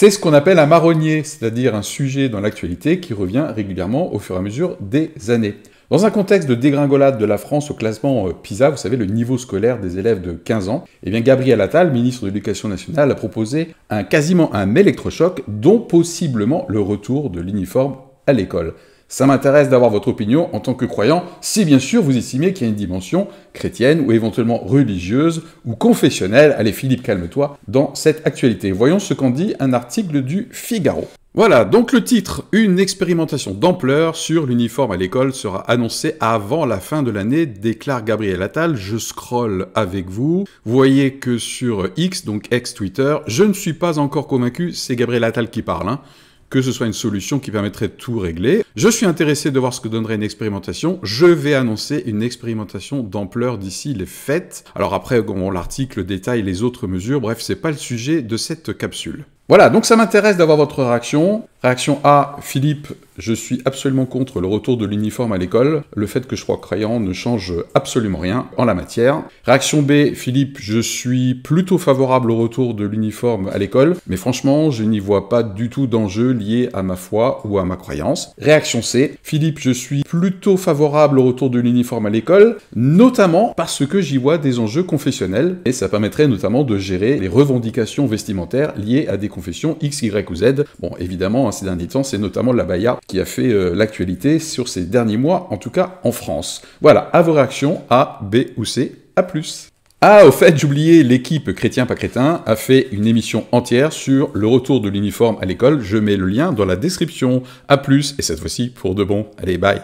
C'est ce qu'on appelle un marronnier, c'est-à-dire un sujet dans l'actualité qui revient régulièrement au fur et à mesure des années. Dans un contexte de dégringolade de la France au classement euh, PISA, vous savez, le niveau scolaire des élèves de 15 ans, eh bien Gabriel Attal, ministre de l'Éducation nationale, a proposé un quasiment un électrochoc, dont possiblement le retour de l'uniforme à l'école. Ça m'intéresse d'avoir votre opinion en tant que croyant, si bien sûr vous estimez qu'il y a une dimension chrétienne ou éventuellement religieuse ou confessionnelle. Allez Philippe, calme-toi dans cette actualité. Voyons ce qu'en dit un article du Figaro. Voilà, donc le titre Une expérimentation d'ampleur sur l'uniforme à l'école sera annoncée avant la fin de l'année, déclare Gabriel Attal. Je scroll avec vous. Vous voyez que sur X, donc ex-Twitter, je ne suis pas encore convaincu, c'est Gabriel Attal qui parle. Hein que ce soit une solution qui permettrait de tout régler. Je suis intéressé de voir ce que donnerait une expérimentation. Je vais annoncer une expérimentation d'ampleur d'ici les fêtes. Alors après, l'article détaille les autres mesures. Bref, c'est pas le sujet de cette capsule. Voilà, donc ça m'intéresse d'avoir votre réaction. Réaction A, Philippe, je suis absolument contre le retour de l'uniforme à l'école, le fait que je sois croyant ne change absolument rien en la matière. Réaction B, Philippe, je suis plutôt favorable au retour de l'uniforme à l'école, mais franchement, je n'y vois pas du tout d'enjeu lié à ma foi ou à ma croyance. Réaction C, Philippe, je suis plutôt favorable au retour de l'uniforme à l'école, notamment parce que j'y vois des enjeux confessionnels, et ça permettrait notamment de gérer les revendications vestimentaires liées à des confessions X, Y ou Z. Bon, évidemment, ces derniers temps, c'est notamment la Bayard qui a fait euh, l'actualité sur ces derniers mois, en tout cas en France. Voilà, à vos réactions, A, B ou C, à plus ah, au fait, j'oubliais, l'équipe Chrétien pas Crétin a fait une émission entière sur le retour de l'uniforme à l'école. Je mets le lien dans la description. A plus, et cette fois-ci pour de bon. Allez, bye